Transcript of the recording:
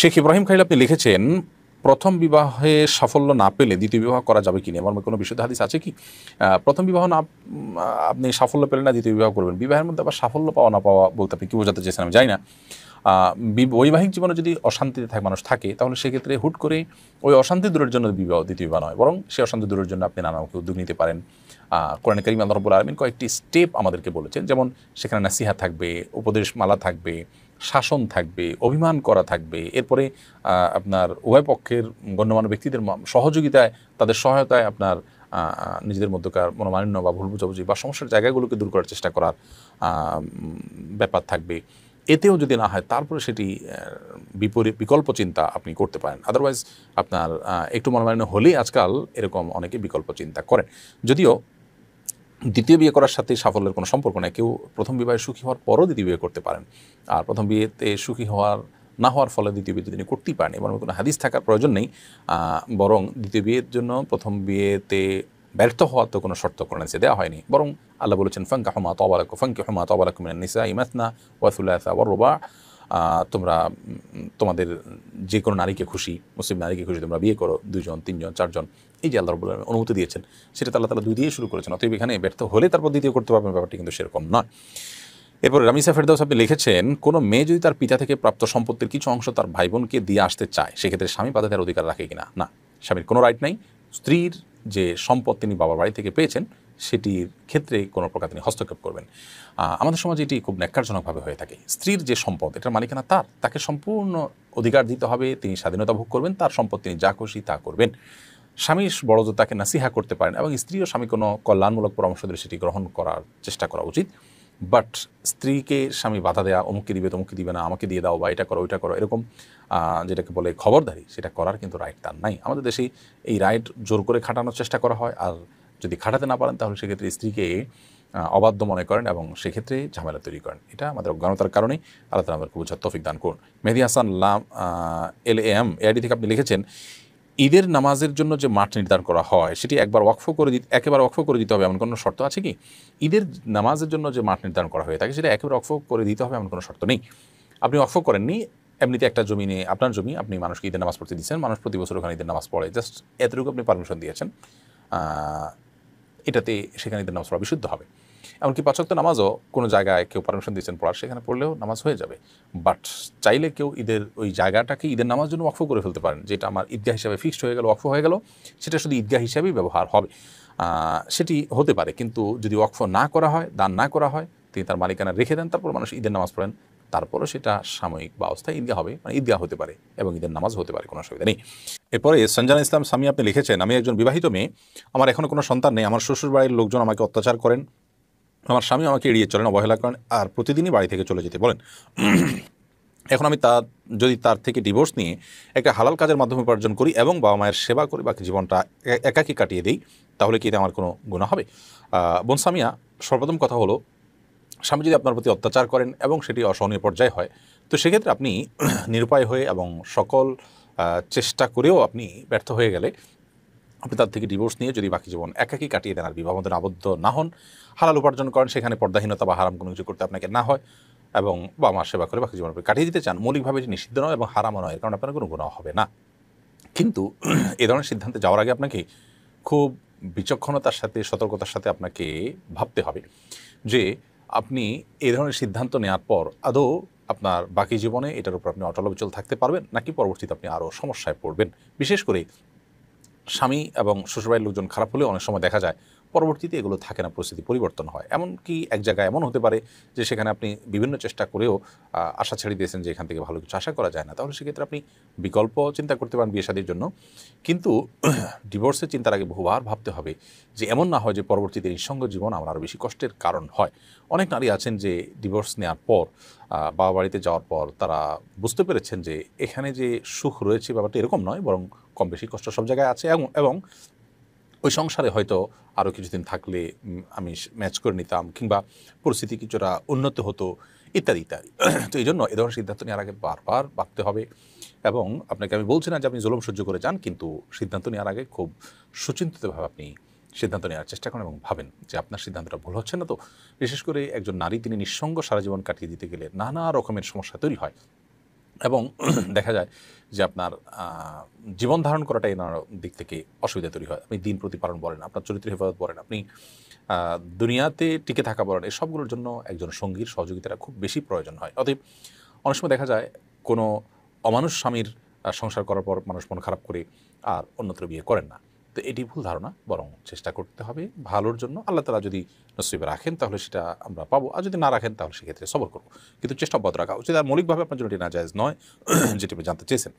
শেখ ইব্রাহিম খাইল আপনি লিখেছেন প্রথম বিবাহে সাফল্য না পেলে দ্বিতীয় বিবাহ করা যাবে কি না আমার কোনো বিশুদ্ধ হাদিস আছে কি প্রথম বিবাহ না আপনি সাফল্য পেলে না দ্বিতীয় বিবাহ করবেন বিবাহের মধ্যে আবার সাফল্য পাওয়া না পাওয়া বলতে আপনি কী বোঝাতে চেয়েছেন আমি জানি না বৈবাহিক জীবনে যদি অশান্তিতে থাকে মানুষ থাকে তাহলে সেক্ষেত্রে হুট করে ওই অশান্তি দূরের জন্য বিবাহ দ্বিতীয় বিবাহ নয় বরং সেই অশান্তি দূরের জন্য আপনি নানা উদ্যোগ নিতে পারেন কোরআন করিম আল্লাহ রব্বুল আলমিন কয়েকটি স্টেপ আমাদেরকে বলেছেন যেমন সেখানে নাসিহা থাকবে উপদেশ মালা থাকবে শাসন থাকবে অভিমান করা থাকবে এরপরে আপনার উভয় পক্ষের গণ্যমান্য ব্যক্তিদের সহযোগিতায় তাদের সহায়তায় আপনার নিজেদের মধ্যকার মনোমান্য বা ভুল বুঝাবুঝি বা সমস্যার জায়গাগুলোকে দূর করার চেষ্টা করার ব্যাপার থাকবে এতেও যদি না হয় তারপরে সেটি বিপরীত বিকল্প চিন্তা আপনি করতে পারেন আদারওয়াইজ আপনার একটু মনোমালিন্য হলেই আজকাল এরকম অনেকে বিকল্প চিন্তা করেন যদিও দ্বিতীয় বিয়ে করার সাথে সাফল্যের কোনো সম্পর্ক নেই কেউ প্রথম বিবাহে সুখী হওয়ার পরও দ্বিতীয় বিয়ে করতে পারেন আর প্রথম বিয়েতে সুখী হওয়ার না হওয়ার ফলে দ্বিতীয় বিয়ে তিনি করতেই পারেন এবং কোনো হাদিস থাকার প্রয়োজন নেই বরং দ্বিতীয় বিয়ের জন্য প্রথম বিয়েতে ব্যর্থ হওয়ার তো কোনো শর্ত সে দেওয়া হয়নি বরং আল্লাহ বলেছেন ফাঙ্কা হমা তবালাকু ফাঙ্কি হমা তবালাকু মিনান নিসা ইমাতনা ওয়াসুল্লাহ ওয়ার রোবা তোমরা তোমাদের যে কোনো নারীকে খুশি মুসলিম নারীকে খুশি তোমরা বিয়ে করো দুজন তিনজন চারজন এই যে আল্লাহ রবুল্লাহ অনুমতি দিয়েছেন সেটা আল্লাহ তালা দুই দিয়ে শুরু করেছেন অতএব এখানে ব্যর্থ হলে তারপর দ্বিতীয় করতে পারবেন ব্যাপারটি কিন্তু সেরকম নয় এরপর রামিসা ফেরদাউস আপনি লিখেছেন কোনো মেয়ে যদি তার পিতা থেকে প্রাপ্ত সম্পত্তির কিছু অংশ তার ভাই বোনকে দিয়ে আসতে চায় সেক্ষেত্রে স্বামী পাতা তার অধিকার রাখে কিনা না স্বামীর কোনো রাইট নাই স্ত্রীর যে সম্পদ তিনি বাবার বাড়ি থেকে পেয়েছেন সেটির ক্ষেত্রে কোনো প্রকার তিনি হস্তক্ষেপ করবেন আমাদের সমাজে এটি খুব ন্যাক্কারজনকভাবে হয়ে থাকে স্ত্রীর যে সম্পদ এটার মালিকানা তার তাকে সম্পূর্ণ অধিকার দিতে হবে তিনি স্বাধীনতা ভোগ করবেন তার সম্পদ তিনি যা খুশি তা করবেন স্বামী বড়জোর তাকে নাসিহা করতে পারেন এবং স্ত্রীও স্বামী কোনো কল্যাণমূলক পরামর্শ দিলে সেটি গ্রহণ করার চেষ্টা করা উচিত বাট স্ত্রীকে স্বামী বাধা দেয়া অমুককে দিবে তমুককে দিবে না আমাকে দিয়ে দাও বা এটা করো ওইটা করো এরকম যেটাকে বলে খবরদারি সেটা করার কিন্তু রাইট তার নাই আমাদের দেশে এই রাইট জোর করে খাটানোর চেষ্টা করা হয় আর যদি খাটাতে না পারেন তাহলে সেক্ষেত্রে স্ত্রীকে অবাধ্য মনে করেন এবং সেক্ষেত্রে ঝামেলা তৈরি করেন এটা আমাদের অজ্ঞানতার কারণেই আল্লাহ তালা খুব তফিক দান করুন মেহদি হাসান লাম এল এম এআইডি থেকে আপনি লিখেছেন ঈদের নামাজের জন্য যে মাঠ নির্ধারণ করা হয় সেটি একবার ওয়াকফ করে দিতে একেবারে ওয়াকফ করে দিতে হবে এমন কোনো শর্ত আছে কি ঈদের নামাজের জন্য যে মাঠ নির্ধারণ করা হয়ে থাকে সেটা একেবারে ওয়াকফ করে দিতে হবে এমন কোনো শর্ত নেই আপনি ওয়াকফ করেননি এমনিতে একটা জমি নিয়ে আপনার জমি আপনি মানুষকে ঈদের নামাজ পড়তে দিচ্ছেন মানুষ প্রতি বছর ওখানে ঈদের নামাজ পড়ে জাস্ট এতটুকু আপনি পারমিশন দিয়েছেন এটাতে সেখানে ঈদের নামাজ পড়া বিশুদ্ধ হবে এমনকি পাঁচক্ত নামাজও কোনো জায়গায় কেউ পারমিশন দিয়েছেন পড়ার সেখানে পড়লেও নামাজ হয়ে যাবে বাট চাইলে কেউ ঈদের ওই জায়গাটাকে ঈদের নামাজ জন্য ওয়াকফ করে ফেলতে পারেন যেটা আমার ঈদগাহ হিসাবে ফিক্সড হয়ে গেল ওয়াকফ হয়ে গেল সেটা শুধু ঈদগাহ হিসাবেই ব্যবহার হবে সেটি হতে পারে কিন্তু যদি ওয়াকফ না করা হয় দান না করা হয় তিনি তার মালিকানা রেখে দেন তারপর মানুষ ঈদের নামাজ পড়েন তারপরও সেটা সাময়িক বা অবস্থায় ঈদগাহ হবে মানে ঈদগাহ হতে পারে এবং ঈদের নামাজ হতে পারে কোনো অসুবিধা নেই এরপরে সঞ্জানা ইসলাম স্বামী আপনি লিখেছেন আমি একজন বিবাহিত মেয়ে আমার এখনও কোনো সন্তান নেই আমার শ্বশুর বাড়ির লোকজন আমাকে অত্যাচার করেন আমার স্বামী আমাকে এড়িয়ে চলেন অবহেলা করেন আর প্রতিদিনই বাড়ি থেকে চলে যেতে বলেন এখন আমি তার যদি তার থেকে ডিভোর্স নিয়ে একটা হালাল কাজের মাধ্যমে উপার্জন করি এবং বাবা মায়ের সেবা করি বাকি জীবনটা একাকী কাটিয়ে দিই তাহলে কি এতে আমার কোনো গুণা হবে বোন বনসামিয়া সর্বপ্রথম কথা হলো স্বামী যদি আপনার প্রতি অত্যাচার করেন এবং সেটি অসহনীয় পর্যায়ে হয় তো সেক্ষেত্রে আপনি নিরুপায় হয়ে এবং সকল চেষ্টা করেও আপনি ব্যর্থ হয়ে গেলে আপনি তার থেকে ডিভোর্স নিয়ে যদি বাকি জীবন একাকি কাটিয়ে দেন আর বিবাহবন্ধন আবদ্ধ না হন হালাল উপার্জন করেন সেখানে পর্দাহীনতা বা হারাম কোনো কিছু করতে আপনাকে না হয় এবং বা মার সেবা করে বাকি জীবন কাটিয়ে দিতে চান মৌলিকভাবে যে নিষিদ্ধ নয় এবং হারামও নয় কারণ আপনার কোনো গুণাও হবে না কিন্তু এ ধরনের সিদ্ধান্তে যাওয়ার আগে আপনাকে খুব বিচক্ষণতার সাথে সতর্কতার সাথে আপনাকে ভাবতে হবে যে আপনি এ ধরনের সিদ্ধান্ত নেওয়ার পর আদৌ আপনার বাকি জীবনে এটার উপর আপনি অটল অবিচল থাকতে পারবেন নাকি পরবর্তীতে আপনি আরও সমস্যায় পড়বেন বিশেষ করে স্বামী এবং শ্বশুরবাড়ির লোকজন খারাপ হলে অনেক সময় দেখা যায় পরবর্তীতে এগুলো থাকে না পরিস্থিতি পরিবর্তন হয় এমন কি এক জায়গায় এমন হতে পারে যে সেখানে আপনি বিভিন্ন চেষ্টা করেও আশা ছেড়ে দিয়েছেন যে এখান থেকে ভালো কিছু আশা করা যায় না তাহলে সেক্ষেত্রে আপনি বিকল্প চিন্তা করতে পারেন বিয়ে শাদীর জন্য কিন্তু ডিভোর্সের চিন্তার আগে বহুবার ভাবতে হবে যে এমন না হয় যে পরবর্তীতে নিঃসঙ্গ জীবন আমার আরও বেশি কষ্টের কারণ হয় অনেক নারী আছেন যে ডিভোর্স নেওয়ার পর বাবা বাড়িতে যাওয়ার পর তারা বুঝতে পেরেছেন যে এখানে যে সুখ রয়েছে ব্যাপারটা এরকম নয় বরং কম বেশি কষ্ট সব জায়গায় আছে এবং ওই সংসারে হয়তো আরও কিছুদিন থাকলে আমি ম্যাচ করে নিতাম কিংবা পরিস্থিতি কিছুটা উন্নত হতো ইত্যাদি ইত্যাদি তো এই জন্য এ ধরনের সিদ্ধান্ত নেওয়ার আগে বারবার ভাবতে হবে এবং আপনাকে আমি বলছি না যে আপনি জলম সহ্য করে যান কিন্তু সিদ্ধান্ত নেওয়ার আগে খুব সুচিন্তিতভাবে আপনি সিদ্ধান্ত নেওয়ার চেষ্টা করেন এবং ভাবেন যে আপনার সিদ্ধান্তটা ভুল হচ্ছে না তো বিশেষ করে একজন নারী তিনি নিঃসঙ্গ সারা জীবন কাটিয়ে দিতে গেলে নানা রকমের সমস্যা তৈরি হয় এবং দেখা যায় যে আপনার জীবন ধারণ করাটা এনার দিক থেকে অসুবিধা তৈরি হয় আপনি দিন প্রতিপালন বলেন আপনার চরিত্র হেফাজত বলেন আপনি দুনিয়াতে টিকে থাকা বলেন এসবগুলোর জন্য একজন সঙ্গীর সহযোগিতাটা খুব বেশি প্রয়োজন হয় অতএব অনেক সময় দেখা যায় কোনো অমানুষ স্বামীর সংসার করার পর মানুষ মন খারাপ করে আর অন্যত্র বিয়ে করেন না তো এটি ভুল ধারণা বরং চেষ্টা করতে হবে ভালোর জন্য আল্লাহ তালা যদি নসিবে রাখেন তাহলে সেটা আমরা পাবো আর যদি না রাখেন তাহলে সেক্ষেত্রে সবর করবো কিন্তু চেষ্টা অব্যাহত রাখা উচিত আর মৌলিকভাবে আপনার জন্য এটি না জায়জ নয় যেটি আপনি জানতে চেয়েছেন